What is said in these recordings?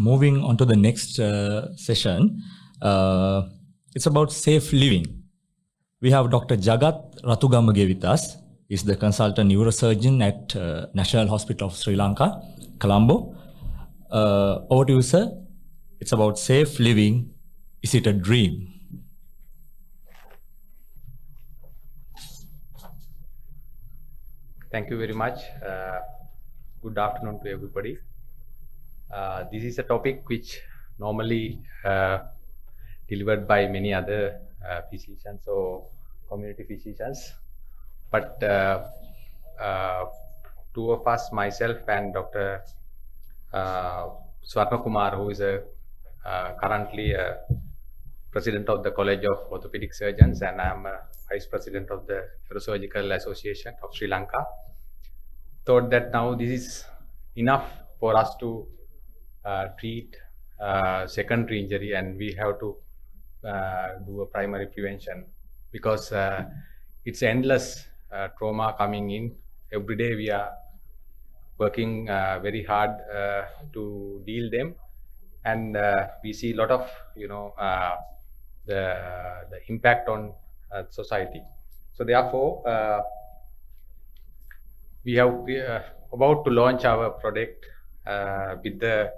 moving on to the next uh, session, uh, it's about safe living. We have Dr. Jagat Ratugamage with us. He's the consultant neurosurgeon at uh, National Hospital of Sri Lanka, Colombo. Uh, over to you, sir. It's about safe living. Is it a dream? Thank you very much. Uh, good afternoon to everybody. Uh, this is a topic which normally uh, delivered by many other uh, physicians or community physicians. But two of us, myself and Dr. Swarna Kumar, who is a, currently a president of the College of Orthopedic Surgeons and I'm a vice president of the Neurosurgical Association of Sri Lanka. Thought that now this is enough for us to uh, treat uh, secondary injury and we have to uh, do a primary prevention because it's endless trauma coming in. Every day we are working very hard to deal them and we see a lot of, you know, the, the impact on uh, society. So therefore, uh, we have we about to launch our product uh, with the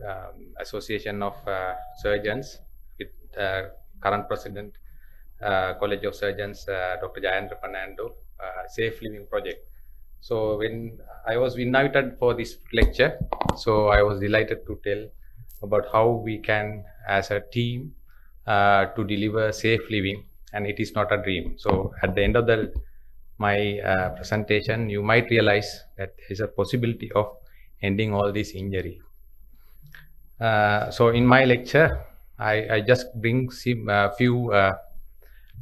um, Association of uh, Surgeons with uh, current president, uh, College of Surgeons, Dr. Jayendra Fernando, Safe Living Project. So when I was invited for this lecture, so I was delighted to tell about how we can, as a team, uh, to deliver safe living and it is not a dream so at the end of the my uh, presentation you might realize that there is a possibility of ending all this injury uh, so in my lecture, I, I just bring a uh, few uh,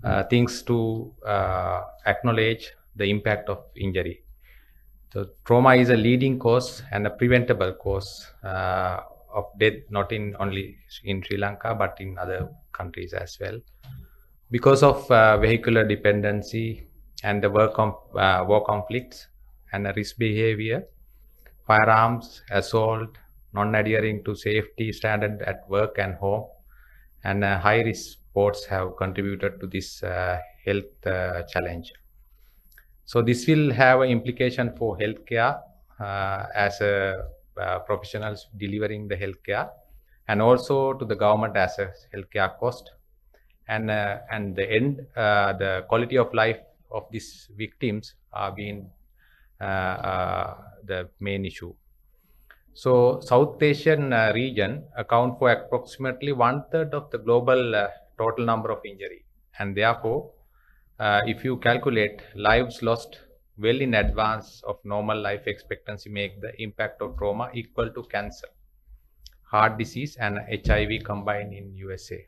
uh, things to uh, acknowledge the impact of injury. So trauma is a leading cause and a preventable cause of death, not in only in Sri Lanka, but in other countries as well. Because of vehicular dependency and the work of war conflicts and risk behavior, firearms, assault, non-adhering to safety standard at work and home, and uh, high-risk sports have contributed to this uh, health uh, challenge. So this will have an implication for healthcare uh, as a uh, professionals delivering the healthcare, and also to the government as a healthcare cost, and uh, and the end the quality of life of these victims are being the main issue. So South Asian uh, region account for approximately one third of the global uh, total number of injury. And therefore, uh, if you calculate lives lost well in advance of normal life expectancy make the impact of trauma equal to cancer, heart disease and HIV combined in USA.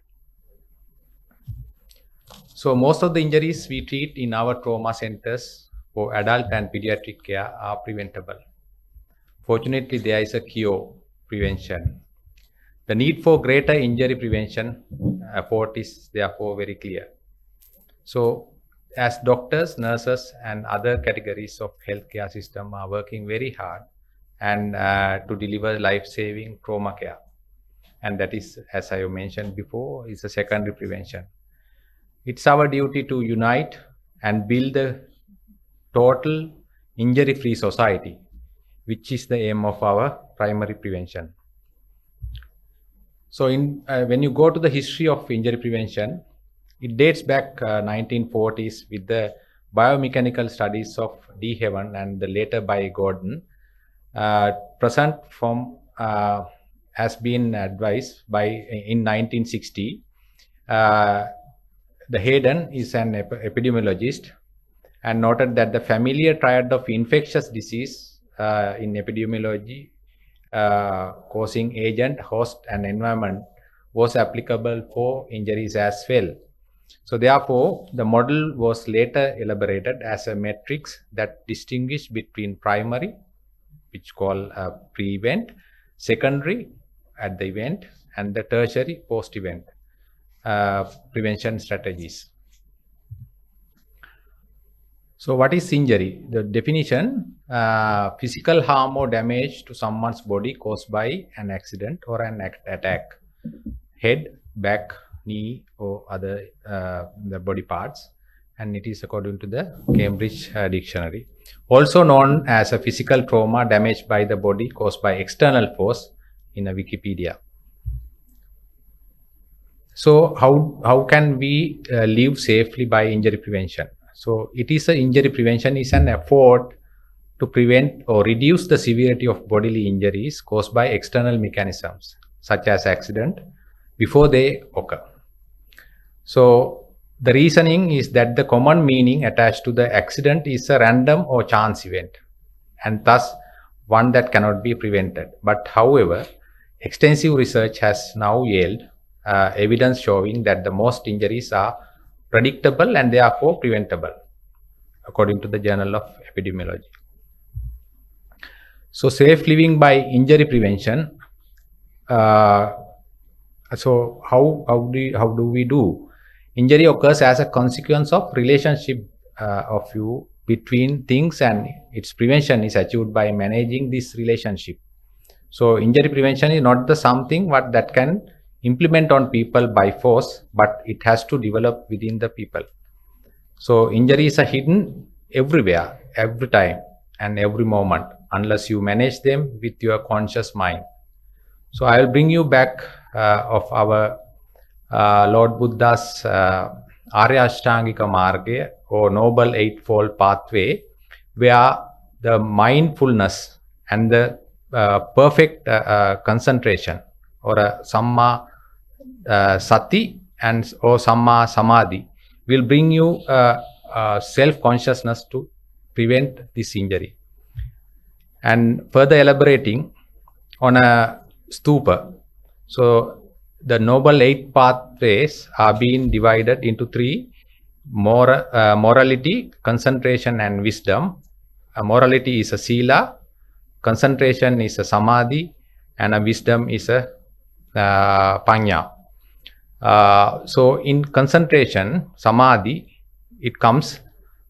So most of the injuries we treat in our trauma centers for adult and pediatric care are preventable. Fortunately, there is a cure prevention. The need for greater injury prevention effort uh, is therefore very clear. So as doctors, nurses, and other categories of healthcare system are working very hard and uh, to deliver life-saving trauma care. And that is, as I mentioned before, is a secondary prevention. It's our duty to unite and build a total injury-free society which is the aim of our primary prevention. So in uh, when you go to the history of injury prevention, it dates back uh, 1940s with the biomechanical studies of D. Heaven and the later by Gordon. Uh, present form uh, has been advised by in 1960. Uh, the Hayden is an ep epidemiologist and noted that the familiar triad of infectious disease uh, in epidemiology uh, causing agent, host, and environment was applicable for injuries as well. So therefore, the model was later elaborated as a matrix that distinguished between primary, which call uh, pre-event, secondary at the event, and the tertiary post-event uh, prevention strategies. So, what is injury? The definition uh, physical harm or damage to someone's body caused by an accident or an attack, head, back, knee, or other uh, the body parts, and it is according to the Cambridge uh, Dictionary. Also known as a physical trauma damage by the body caused by external force in a Wikipedia. So, how, how can we uh, live safely by injury prevention? So it is an injury prevention is an effort to prevent or reduce the severity of bodily injuries caused by external mechanisms such as accident before they occur. So the reasoning is that the common meaning attached to the accident is a random or chance event and thus one that cannot be prevented. But however, extensive research has now yielded uh, evidence showing that the most injuries are predictable and therefore preventable according to the Journal of Epidemiology. So, safe living by injury prevention. Uh, so, how, how, do you, how do we do? Injury occurs as a consequence of relationship uh, of you between things and its prevention is achieved by managing this relationship. So, injury prevention is not the something what that can implement on people by force, but it has to develop within the people. So injuries are hidden everywhere, every time and every moment, unless you manage them with your conscious mind. So I will bring you back uh, of our uh, Lord Buddha's uh, Arya Ashtangika Marga or Noble Eightfold Pathway, where the mindfulness and the uh, perfect uh, uh, concentration or a samma uh, sati and or samma samadhi will bring you uh, uh, self consciousness to prevent this injury and further elaborating on a stupa so the noble eight pathways are being divided into three more uh, morality concentration and wisdom morality is a sila concentration is a samadhi and a wisdom is a uh, panya uh, so in concentration, samadhi, it comes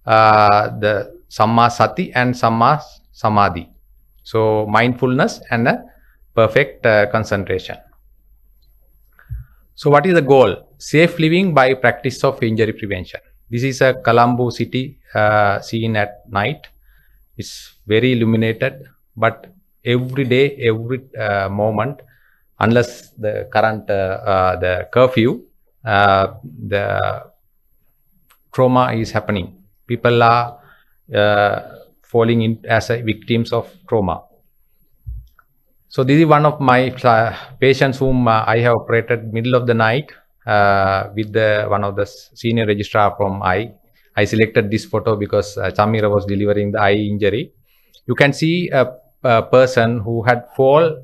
uh, the samma sati and samma samadhi. So mindfulness and a perfect uh, concentration. So what is the goal? Safe living by practice of injury prevention. This is a Colombo city uh, seen at night. It's very illuminated, but every day, every uh, moment, unless the current uh, uh, the curfew, uh, the trauma is happening. People are falling in as victims of trauma. So this is one of my patients whom I have operated middle of the night uh, with the, one of the senior registrar from eye. I selected this photo because uh, Chamira was delivering the eye injury. You can see a, a person who had fall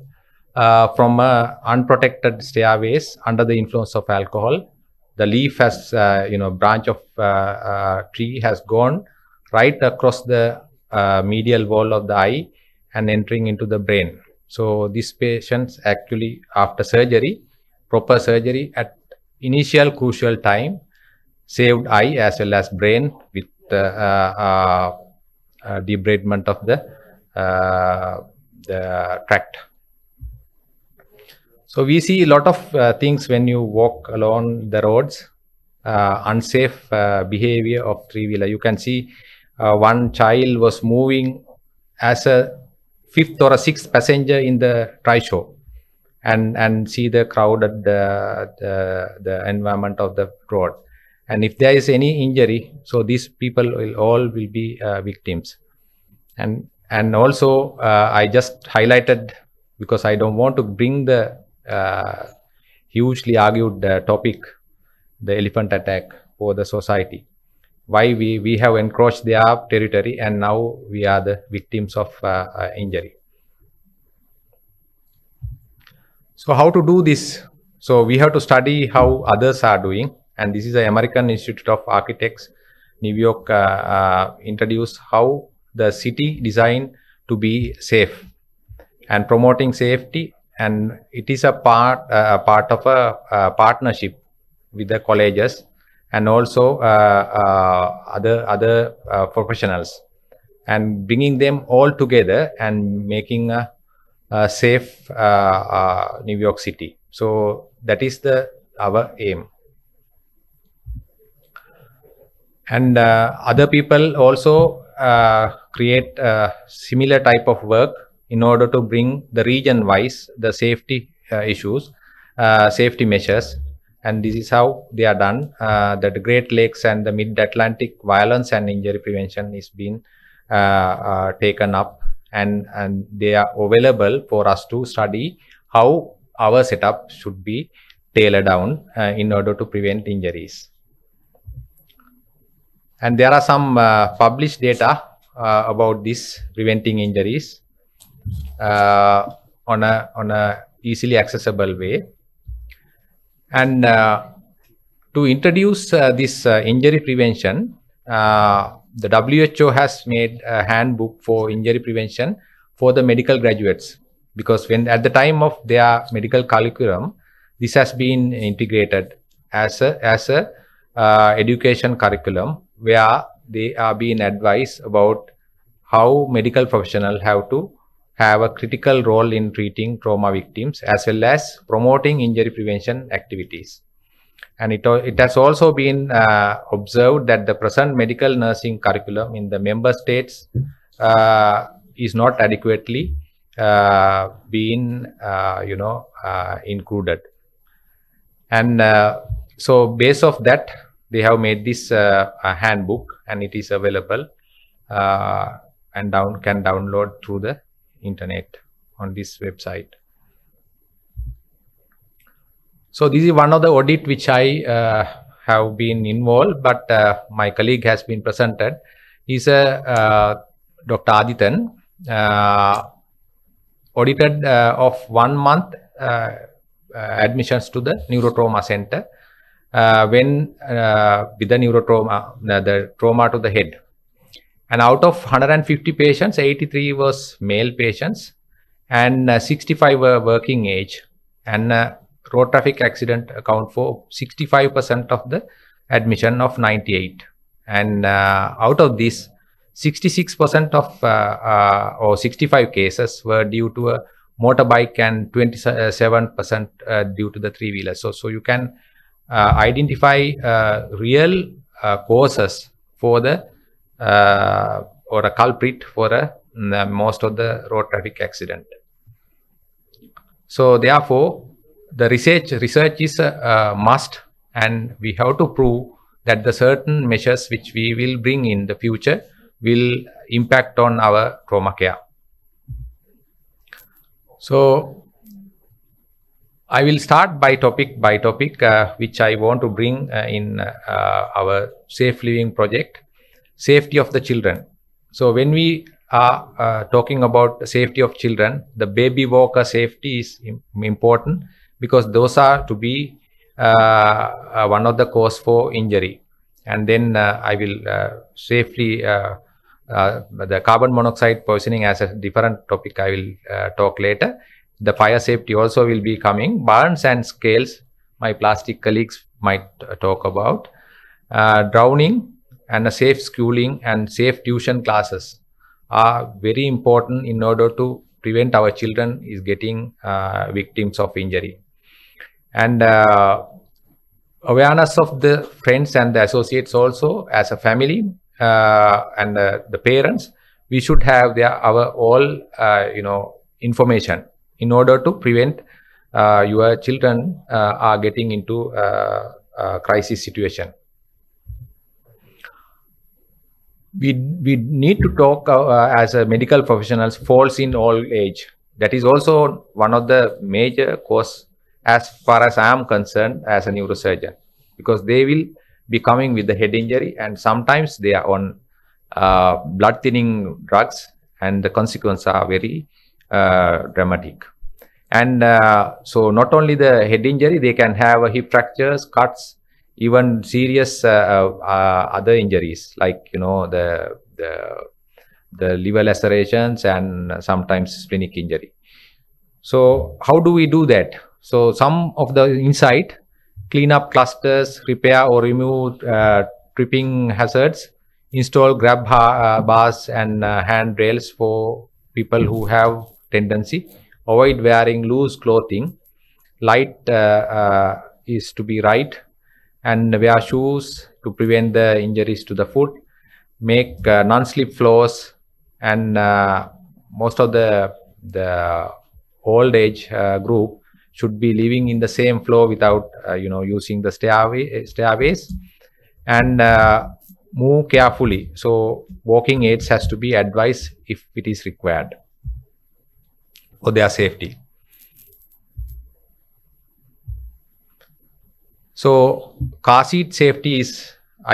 uh, from uh, unprotected stairways under the influence of alcohol. The leaf has, uh, you know, branch of uh, uh, tree has gone right across the uh, medial wall of the eye and entering into the brain. So these patients actually after surgery, proper surgery at initial crucial time, saved eye as well as brain with debridement of the, the tract. So we see a lot of uh, things when you walk along the roads, uh, unsafe uh, behavior of three-wheeler. You can see uh, one child was moving as a fifth or a sixth passenger in the tri-show and, and see the crowded the, the environment of the road. And if there is any injury, so these people will all will be uh, victims. And, and also uh, I just highlighted because I don't want to bring the uh, hugely argued topic, the elephant attack for the society. Why we, we have encroached their territory and now we are the victims of uh, uh, injury. So how to do this? So we have to study how others are doing and this is the American Institute of Architects, New York, uh, uh, introduced how the city design to be safe and promoting safety and it is a part uh, part of a, a, partnership with the colleges and also uh, uh, other other uh, professionals and bringing them all together and making a, a safe New York City. So that is the our aim. and uh, other people also uh, create similar type of work in order to bring the region wise the safety uh, issues, uh, safety measures and this is how they are done uh, that the great lakes and the mid-atlantic violence and injury prevention is being uh, uh, taken up and and they are available for us to study how our setup should be tailored down uh, in order to prevent injuries and there are some published data about this preventing injuries uh, on a on a easily accessible way and uh, to introduce uh, this uh, injury prevention the who has made a handbook for injury prevention for the medical graduates because when at the time of their medical curriculum this has been integrated as a as a uh, education curriculum where they are being advised about how medical professionals have to have a critical role in treating trauma victims as well as promoting injury prevention activities. And it, it has also been uh, observed that the present medical nursing curriculum in the member states uh, is not adequately uh, being, uh, you know, uh, included. And uh, so based of that, they have made this handbook and it is available and down can download through the internet on this website. So this is one of the audit which I uh, have been involved, but uh, my colleague has been presented. He's a uh, Dr. Aditan, uh, audited uh, of one month uh, admissions to the neurotrauma center when with the neurotrauma, the trauma to the head and out of 150 patients 83 was male patients and uh, 65 were working age and uh, road traffic accident account for 65% of the admission of 98 and uh, out of this 66% of uh, uh, or 65 cases were due to a motorbike and 27% uh, due to the three wheeler so so you can identify real causes for the uh, or a culprit for a, mm, uh, most of the road traffic accident. So therefore, the research research is a, a must, and we have to prove that the certain measures which we will bring in the future will impact on our trauma care. So I will start by topic by topic, uh, which I want to bring uh, in uh, our safe living project safety of the children. So when we are uh, talking about safety of children, the baby walker safety is important because those are to be uh, uh, one of the cause for injury. And then uh, I will uh, safely, uh, the carbon monoxide poisoning as a different topic I will talk later. The fire safety also will be coming. Burns and scales, my plastic colleagues might talk about. drowning, and a safe schooling and safe tuition classes are very important in order to prevent our children is getting uh, victims of injury and uh, awareness of the friends and the associates also as a family uh, and uh, the parents we should have their our all uh, you know information in order to prevent uh, your children are getting into crisis situation we we need to talk uh, as a medical professionals falls in all age that is also one of the major cause as far as i am concerned as a neurosurgeon because they will be coming with the head injury and sometimes they are on uh, blood thinning drugs and the consequences are very uh, dramatic and uh, so not only the head injury they can have hip fractures cuts even serious uh, uh, uh, other injuries like you know the the the liver lacerations and sometimes splenic injury. So how do we do that? So some of the insight, clean up clusters, repair or remove uh, tripping hazards, install grab uh, bars and uh, handrails for people who have tendency, avoid wearing loose clothing, light is to be right, and wear shoes to prevent the injuries to the foot make uh, non-slip floors and uh, most of the the old age uh, group should be living in the same floor without uh, you know using the stairway eh, stairways and uh, move carefully so walking aids has to be advised if it is required for their safety So car seat safety is,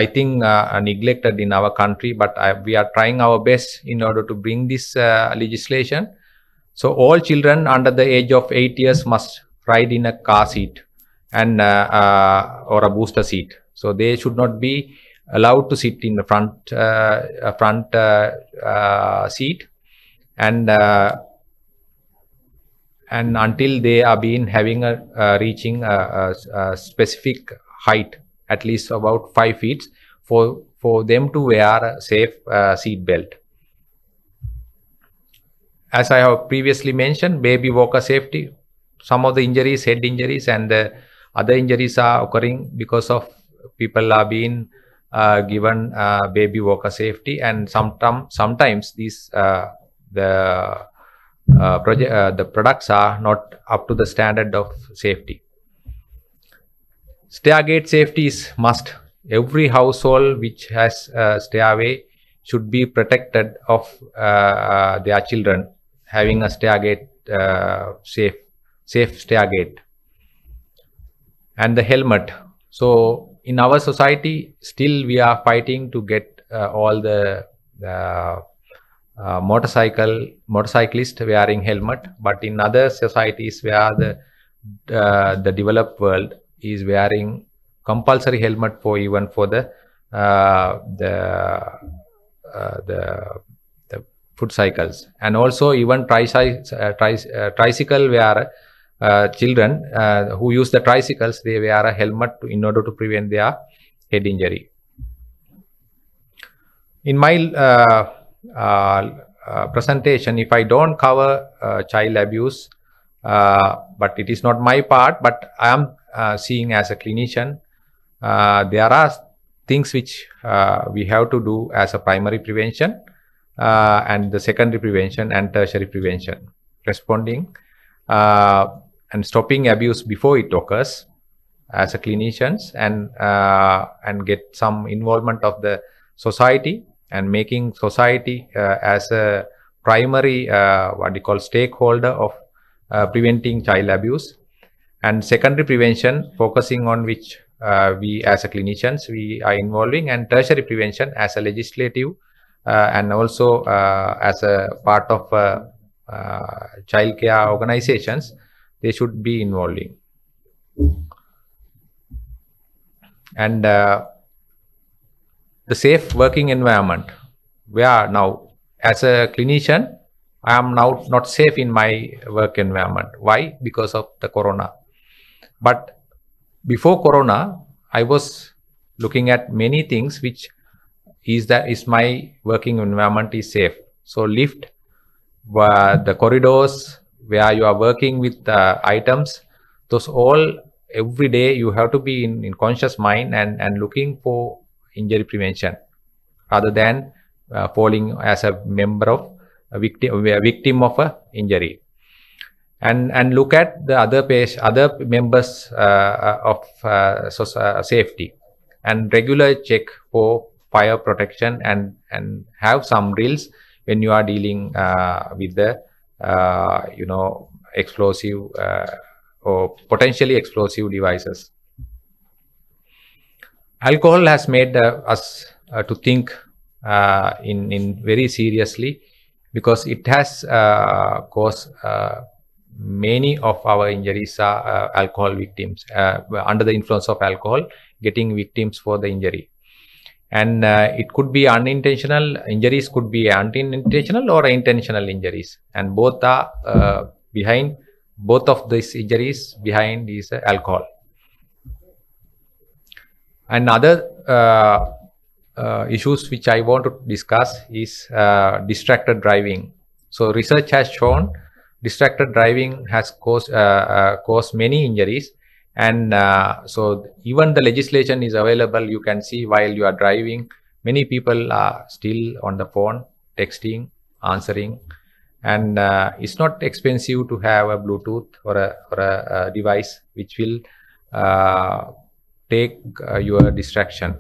I think, uh, uh neglected in our country, but I, uh, we are trying our best in order to bring this uh, legislation. So all children under the age of eight years must ride in a car seat and uh, uh or a booster seat. So they should not be allowed to sit in the front front seat and and until they are been having a uh, reaching a, a, a, specific height at least about five feet for for them to wear a safe uh, seat belt as i have previously mentioned baby walker safety some of the injuries head injuries and the other injuries are occurring because of people are being uh, given uh, baby walker safety and sometimes sometimes these uh, the uh, project, uh, the products are not up to the standard of safety. Stairgate safety is must. Every household which has a stairway should be protected of uh, uh, their children having a stairgate uh, safe safe stairgate and the helmet. So in our society, still we are fighting to get uh, all the uh, uh, motorcycle motorcyclist wearing helmet but in other societies where the uh, the developed world is wearing compulsory helmet for even for the uh, the, uh, the the foot cycles and also even tricy uh, tri tricycle where children who use the tricycles they wear a helmet to, in order to prevent their head injury in my uh, uh, presentation, if I don't cover uh, child abuse, but it is not my part, but I am seeing as a clinician, there are things which we have to do as a primary prevention and the secondary prevention and tertiary prevention, responding and stopping abuse before it occurs as a clinicians and uh, and get some involvement of the society and making society uh, as a primary uh, what we call stakeholder of uh, preventing child abuse and secondary prevention focusing on which we as a clinicians we are involving and tertiary prevention as a legislative and also as a part of uh, child care organizations they should be involving and uh, the safe working environment where now as a clinician I am now not safe in my work environment. Why? Because of the corona. But before corona, I was looking at many things which is that is my working environment is safe. So lift, uh, the corridors where you are working with uh, items, those all every day you have to be in, in conscious mind and, and looking for injury prevention rather than uh, falling as a member of a victim, a victim of a injury. And, and look at the other page, other members uh, uh of uh, so, uh, safety and regular check for fire protection and, and have some drills when you are dealing uh, with the, you know, explosive or potentially explosive devices alcohol has made uh, us uh, to think uh, in, in very seriously because it has caused many of our injuries are alcohol victims under the influence of alcohol getting victims for the injury and uh, it could be unintentional injuries could be unintentional or intentional injuries and both are uh, behind both of these injuries behind is uh, alcohol Another uh, uh, issues which I want to discuss is uh, distracted driving. So research has shown distracted driving has caused uh, uh, caused many injuries and uh, so even the legislation is available you can see while you are driving many people are still on the phone texting answering and uh, it's not expensive to have a bluetooth or a, or a, a device which will uh, take uh, your distraction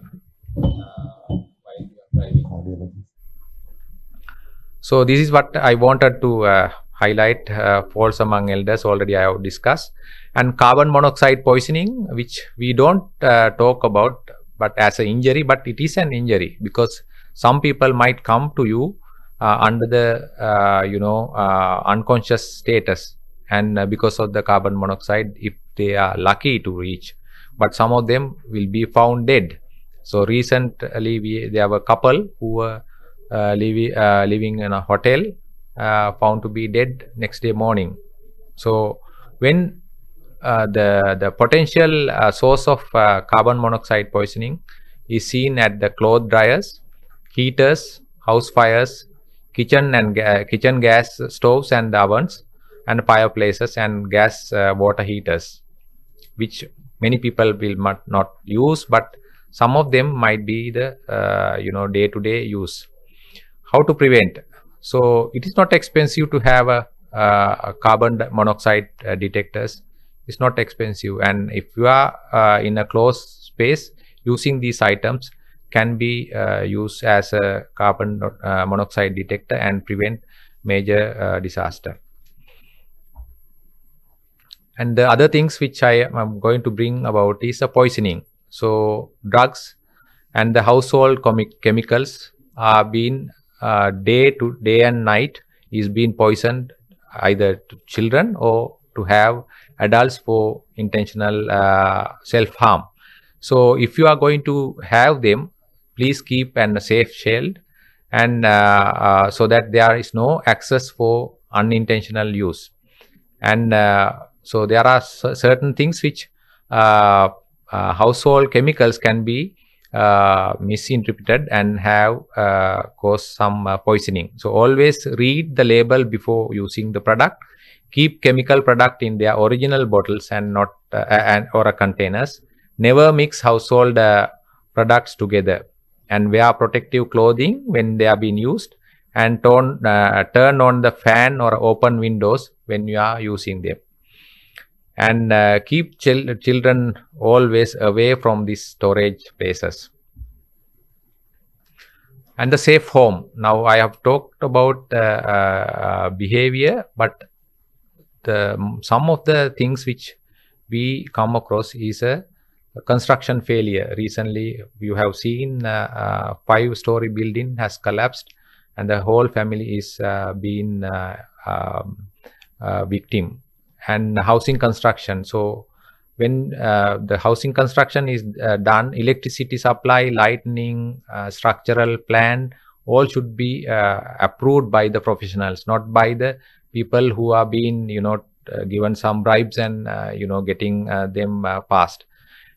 so this is what i wanted to uh, highlight uh, among elders already i have discussed and carbon monoxide poisoning which we don't uh, talk about but as an injury but it is an injury because some people might come to you uh, under the uh, you know unconscious status and because of the carbon monoxide if they are lucky to reach but some of them will be found dead. So recently, we they have a couple who were uh, uh, living in a hotel uh, found to be dead next day morning. So when uh, the the potential uh, source of uh, carbon monoxide poisoning is seen at the cloth dryers, heaters, house fires, kitchen and ga kitchen gas stoves and ovens, and fireplaces and gas water heaters, which many people will not use but some of them might be the uh, you know day to day use how to prevent so it is not expensive to have a, uh, a carbon monoxide uh, detectors it's not expensive and if you are uh, in a closed space using these items can be uh, used as a carbon uh, monoxide detector and prevent major disaster and the other things which I am going to bring about is the poisoning. So drugs and the household chemicals are being uh, day to day and night is being poisoned either to children or to have adults for intentional uh, self harm. So if you are going to have them, please keep an safe shield and uh, uh, so that there is no access for unintentional use and uh, so there are certain things which uh, uh, household chemicals can be uh, misinterpreted and have uh, caused some uh, poisoning. So always read the label before using the product. Keep chemical product in their original bottles and not uh, and or containers. Never mix household products together and wear protective clothing when they are being used and turn, turn on the fan or open windows when you are using them and uh, keep chil- children always away from these storage places. And the safe home. Now I have talked about uh, uh, behavior, but the, some of the things which we come across is a, construction failure. Recently, you have seen a uh, uh, five-story building has collapsed, and the whole family is uh, being um, victim and housing construction. So when uh, the housing construction is uh, done, electricity supply, lightning, uh, structural plan, all should be uh, approved by the professionals, not by the people who are being, you know, uh, given some bribes and, uh, you know, getting them passed.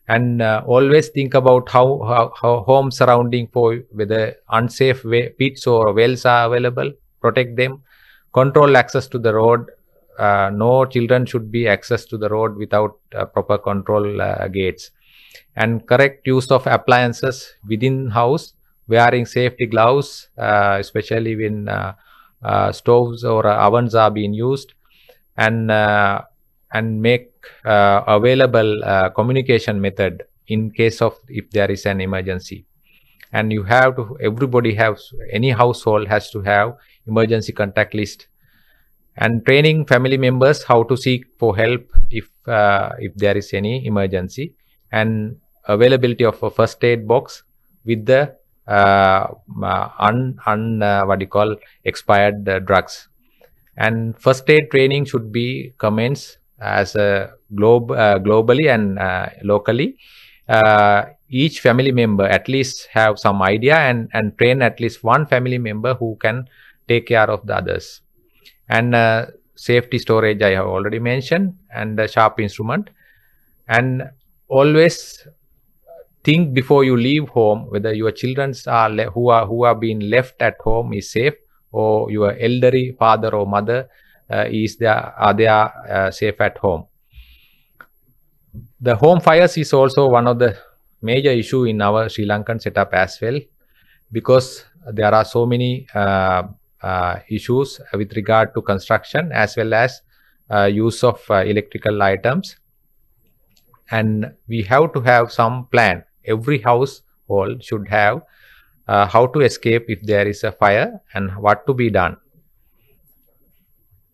And always think about how, how, how home surrounding for whether unsafe pits or wells are available, protect them, control access to the road, uh, no children should be access to the road without uh, proper control uh, gates and correct use of appliances within house wearing safety gloves uh, especially when uh, stoves or ovens are being used and and make available communication method in case of if there is an emergency and you have to everybody has any household has to have emergency contact list and training family members how to seek for help if uh, if there is any emergency and availability of a first aid box with the uh, uh un, un uh, what you call expired uh, drugs and first aid training should be commenced as a globe uh, globally and locally each family member at least have some idea and and train at least one family member who can take care of the others and uh, safety storage I have already mentioned and the sharp instrument and always think before you leave home whether your children are who are who are being left at home is safe or your elderly father or mother uh, is there are they are uh, safe at home the home fires is also one of the major issue in our sri lankan setup as well because there are so many uh, uh, issues with regard to construction as well as uh, use of uh, electrical items and we have to have some plan every household should have uh, how to escape if there is a fire and what to be done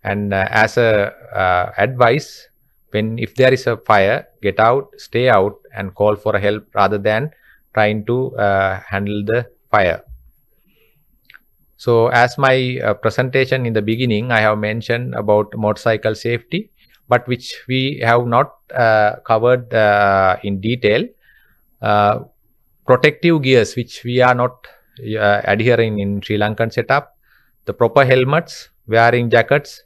and uh, as a uh, advice when if there is a fire get out stay out and call for help rather than trying to handle the fire so as my uh, presentation in the beginning, I have mentioned about motorcycle safety, but which we have not uh, covered uh, in detail. Uh, protective gears, which we are not uh, adhering in Sri Lankan setup, the proper helmets, wearing jackets,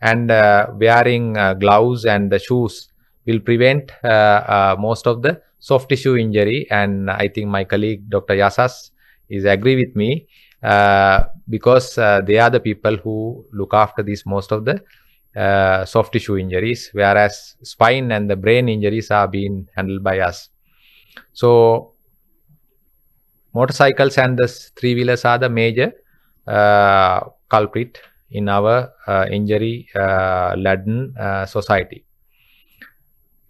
and uh, wearing gloves and the shoes will prevent most of the soft tissue injury. And I think my colleague Dr. Yasas is agree with me uh, because uh, they are the people who look after these most of the uh, soft tissue injuries, whereas spine and the brain injuries are being handled by us. So motorcycles and the three wheelers are the major uh, culprit in our uh, injury uh, laden society.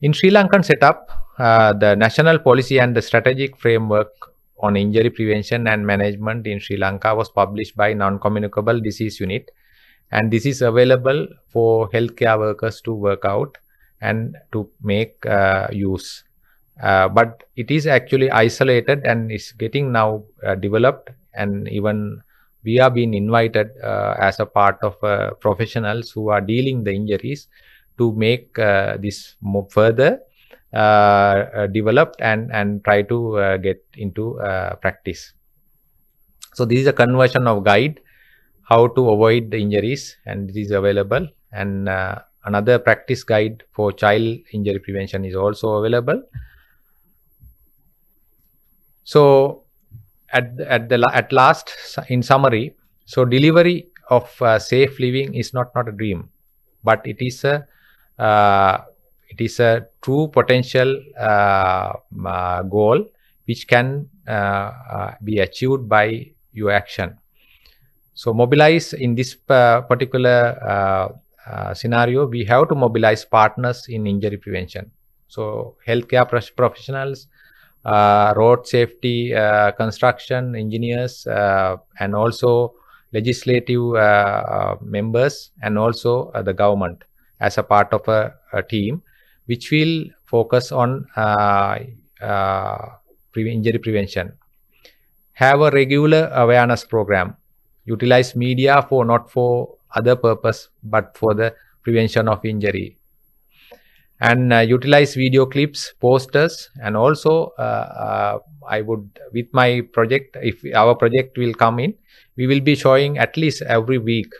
In Sri Lankan setup, the national policy and the strategic framework on Injury Prevention and Management in Sri Lanka was published by Non-Communicable Disease Unit. And this is available for healthcare workers to work out and to make uh, use. Uh, but it is actually isolated and is getting now uh, developed and even we are being invited uh, as a part of uh, professionals who are dealing the injuries to make uh, this more further uh, uh, developed and, and try to uh, get into practice. So this is a conversion of guide, how to avoid the injuries and is available and another practice guide for child injury prevention is also available. So at the, at the at last in summary, so delivery of uh, safe living is not not a dream, but it is a uh, it is a true potential uh, uh, goal which can uh, be achieved by your action. So mobilize in this particular uh, scenario, we have to mobilize partners in injury prevention. So, healthcare professionals, uh, road safety, uh, construction engineers, and also legislative members, and also the government as a part of a, a team which will focus on uh, uh, pre injury prevention. Have a regular awareness program. Utilize media for not for other purpose but for the prevention of injury and uh, utilize video clips posters and also uh, uh, i would with my project if our project will come in we will be showing at least every week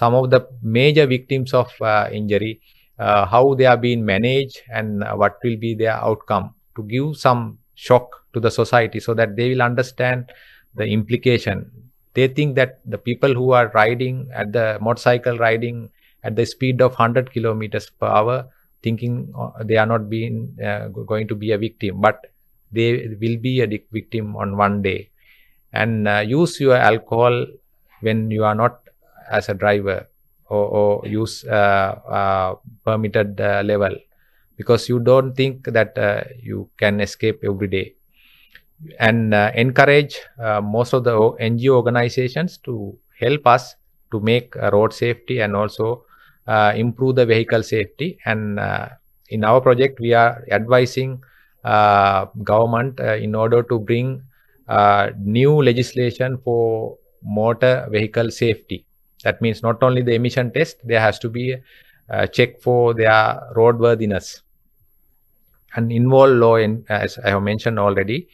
some of the major victims of uh, injury uh, how they are being managed and uh, what will be their outcome to give some shock to the society so that they will understand the implication. They think that the people who are riding at the motorcycle riding at the speed of 100 kilometers per hour thinking uh, they are not being uh, going to be a victim, but they will be a victim on one day. And uh, use your alcohol when you are not as a driver or, or use uh, uh, permitted uh, level because you don't think that you can escape every day and encourage most of the NGO organizations to help us to make road safety and also improve the vehicle safety and in our project we are advising uh, government uh, in order to bring uh, new legislation for motor vehicle safety that means not only the emission test, there has to be a check for their roadworthiness and involve law in, as I have mentioned already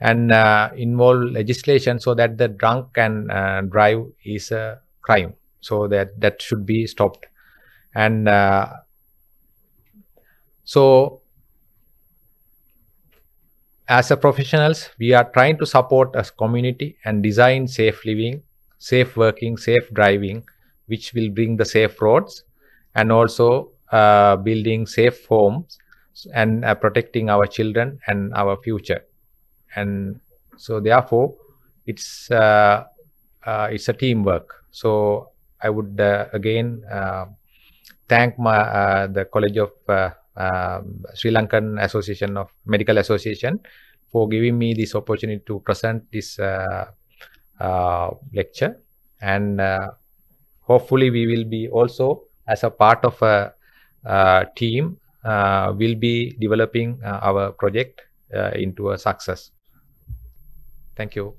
and uh, involve legislation so that the drunk and uh, drive is a crime. So that that should be stopped. And uh, so as a professionals, we are trying to support a community and design safe living safe working, safe driving, which will bring the safe roads and also uh, building safe homes and uh, protecting our children and our future. And so therefore, it's uh, uh it's a teamwork. So I would uh, again uh, thank my the College of um, Sri Lankan Association of Medical Association for giving me this opportunity to present this uh, lecture and uh, hopefully we will be also as a part of a team uh, will be developing our project into a success. Thank you.